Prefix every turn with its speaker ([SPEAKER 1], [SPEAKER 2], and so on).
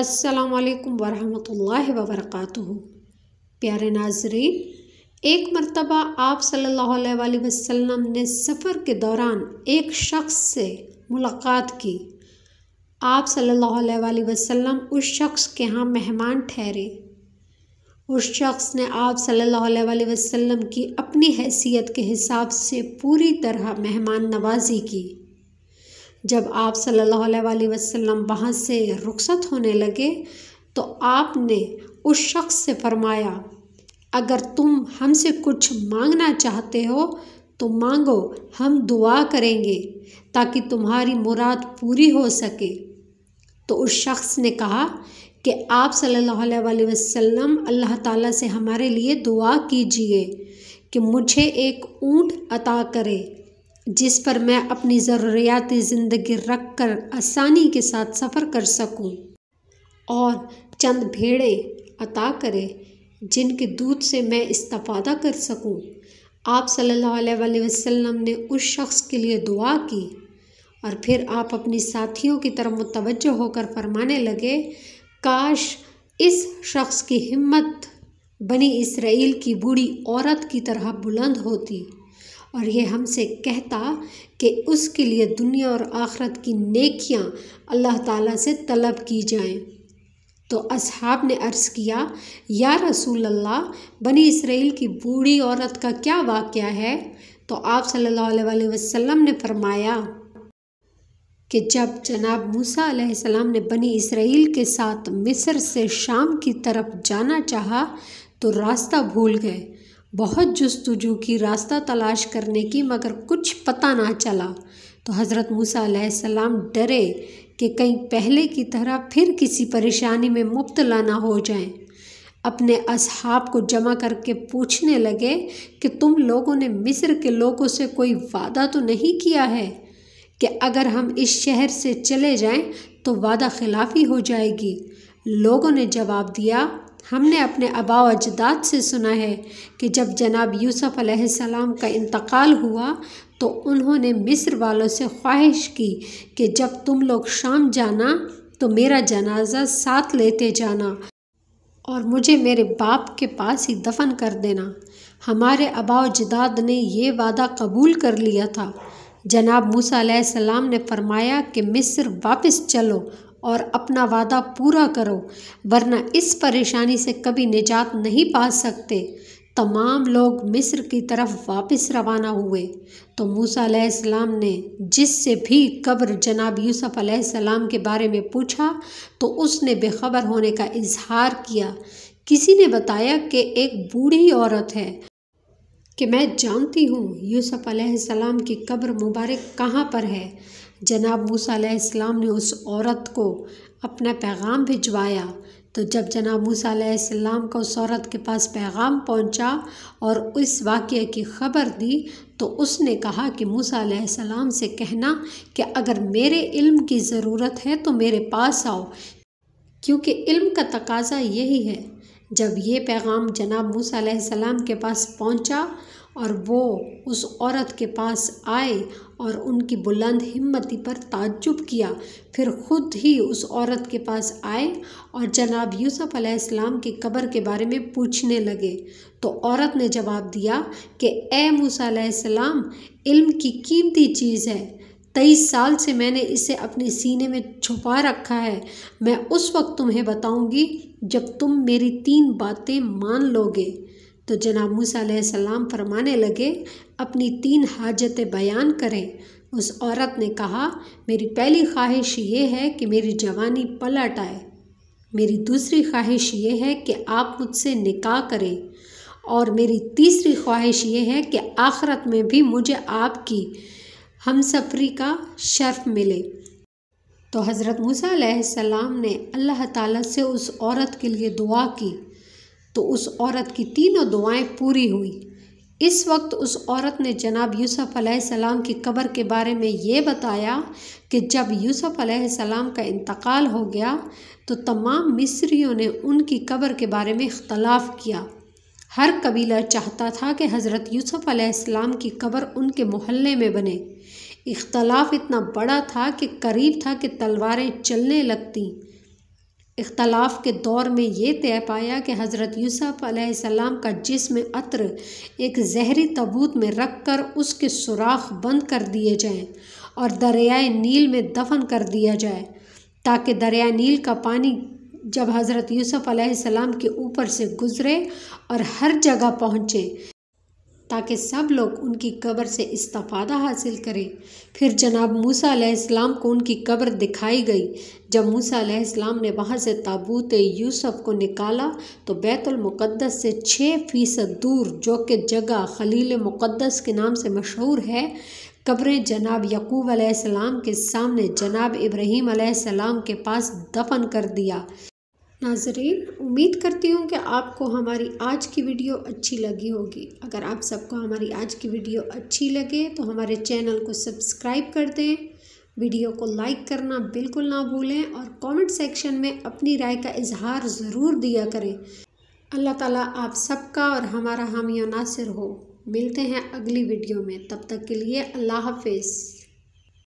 [SPEAKER 1] असलकम वरहल वर्क प्यारे नाजरीन एक मरतबा आप सल्ला वसम ने सफ़र के दौरान एक शख्स से मुलाकात की आप सल्ला वसम उस शख्स के यहाँ मेहमान ठहरे उस शख्स ने आप सल्ला वसम की अपनी हैसियत के हिसाब से पूरी तरह मेहमान नवाजी की जब आप सल्लल्लाहु अलैहि वसल्लम वहाँ से रुखसत होने लगे तो आपने उस शख्स से फरमाया अगर तुम हमसे कुछ मांगना चाहते हो तो मांगो हम दुआ करेंगे ताकि तुम्हारी मुराद पूरी हो सके तो उस शख्स ने कहा कि आप सल्लल्लाहु अलैहि वसल्लम अल्लाह ताला से हमारे लिए दुआ कीजिए कि मुझे एक ऊँट अता करे जिस पर मैं अपनी ज़रूरियात ज़िंदगी रख कर आसानी के साथ सफ़र कर सकूं और चंद भेड़े अता करें जिनके दूध से मैं इस्तफ़ादा कर सकूं आप सल्लल्लाहु अलैहि वसल्लम ने उस शख्स के लिए दुआ की और फिर आप अपनी साथियों की तरफ मुतवजह होकर फरमाने लगे काश इस शख्स की हिम्मत बनी इसराइल की बूढ़ी औरत की तरह बुलंद होती और ये हमसे कहता कि उसके लिए दुनिया और आखरत की नेकियां अल्लाह ताला से तलब की जाएं तो अहाब ने अर्ज़ किया या रसूल अल्लाह बनी इसराइल की बूढ़ी औरत का क्या वाक़ है तो आप सल्लल्लाहु अलैहि वसल्लम ने फरमाया कि जब जनाब मूसा ने बनी इसराइल के साथ मिस्र से शाम की तरफ जाना चाहा तो रास्ता भूल गए बहुत जस्तजू की रास्ता तलाश करने की मगर कुछ पता ना चला तो हज़रत मूसा सलाम डरे कि कहीं पहले की तरह फिर किसी परेशानी में मुफ्त ना हो जाएं। अपने अब को जमा करके पूछने लगे कि तुम लोगों ने मिस्र के लोगों से कोई वादा तो नहीं किया है कि अगर हम इस शहर से चले जाएं तो वादा खिलाफ़ी हो जाएगी लोगों ने जवाब दिया हमने अपने अबाव अजदाद से सुना है कि जब जनाब यूसुफ अलैहिस्सलाम का इंतकाल हुआ तो उन्होंने मिस्र वालों से ख्वाहिश की कि जब तुम लोग शाम जाना तो मेरा जनाजा साथ लेते जाना और मुझे मेरे बाप के पास ही दफन कर देना हमारे अबाव अजदाद ने यह वादा कबूल कर लिया था जनाब मूसा सलाम ने फरमाया कि मिस्र वापस चलो और अपना वादा पूरा करो वरना इस परेशानी से कभी निजात नहीं पा सकते तमाम लोग मिस्र की तरफ वापस रवाना हुए तो मूसा अलैहिस्सलाम ने जिससे भी कब्र जनाब यूसुफ अलैहिस्सलाम के बारे में पूछा तो उसने बेखबर होने का इजहार किया किसी ने बताया कि एक बूढ़ी औरत है कि मैं जानती हूँ यूसुफ अलैहिस्सलाम की कब्र मुबारक कहाँ पर है जनाब मूसा इस्लाम ने उस औरत को अपना पैगाम भिजवाया तो जब जनाब मूसा इस्लाम का उस औरत के पास पैगाम पहुंचा और उस वाक़े की ख़बर दी तो उसने कहा कि मूसा सलाम से कहना कि अगर मेरे इल्म की ज़रूरत है तो मेरे पास आओ क्योंकि इल्म का तकाजा यही है जब ये पैगाम जनाब मूसा सलाम के पास पहुंचा और वो उस औरत के पास आए और उनकी बुलंद हिम्मती पर ताज्जुब किया फिर खुद ही उस औरत के पास आए और जनाब यूसुफ अलैहिस्सलाम की कब्र के बारे में पूछने लगे तो औरत ने जवाब दिया कि ए मूसा अलैहिस्सलाम इल्म की कीमती चीज़ है तेईस साल से मैंने इसे अपने सीने में छुपा रखा है मैं उस वक्त तुम्हें बताऊंगी जब तुम मेरी तीन बातें मान लोगे तो जनाब सलाम फरमाने लगे अपनी तीन हाजतें बयान करें उस औरत ने कहा मेरी पहली ख्वाहिश ये है कि मेरी जवानी पलट आए मेरी दूसरी ख्वाहिश ये है कि आप मुझसे निकाह करें और मेरी तीसरी ख्वाहिश ये है कि आखरत में भी मुझे आपकी हम सफ़री का शर्फ मिले तो हज़रत मूसा सलाम ने अल्लाह ताला से उस औरत के लिए दुआ की तो उस औरत की तीनों दुआएं पूरी हुई इस वक्त उस औरत ने जनाब यूसुफ सलाम की कब्र के बारे में ये बताया कि जब यूसुफ सलाम का इंतकाल हो गया तो तमाम मिस्रियों ने उनकी कब्र के बारे में इख्तलाफ किया हर कबीला चाहता था कि हज़रत यूसुफ सलाम की कब्र उनके मोहल्ले में बने इख्तलाफ इतना बड़ा था कि करीब था कि तलवारें चलने लगती इख्तलाफ के दौर में ये तय पाया कि हज़रत यूसुफ़ का जिसम अत्र एक जहरी तबूत में रख कर उसके सुराख बंद कर दिए जाएं और दरियाए नील में दफन कर दिया जाए ताकि दरिया नील का पानी जब हज़रत यूसुफ़ के ऊपर से गुज़रे और हर जगह पहुँचे ताकि सब लोग उनकी कब्र से इस्तफ़ादा हासिल करें फिर जनाब मूसा अलैहिस्सलाम को उनकी कब्र दिखाई गई जब मूसा अलैहिस्सलाम ने वहाँ से ताबूत यूसुफ को निकाला तो बैतुलमक़दस से छः फ़ीसद दूर जो कि जगह खलील मुक़दस के नाम से मशहूर है कब्रें जनाब यकूब अलैहिस्सलाम के सामने जनाब इब्राहीम अलैहिस्सलाम के पास दफन कर दिया नाजरीन उम्मीद करती हूँ कि आपको हमारी आज की वीडियो अच्छी लगी होगी अगर आप सबको हमारी आज की वीडियो अच्छी लगे तो हमारे चैनल को सब्सक्राइब कर दें वीडियो को लाइक करना बिल्कुल ना भूलें और कमेंट सेक्शन में अपनी राय का इजहार ज़रूर दिया करें अल्लाह ताला आप सबका और हमारा हामिया नासिर हो मिलते हैं अगली वीडियो में तब तक के लिए अल्लाह हाफिज़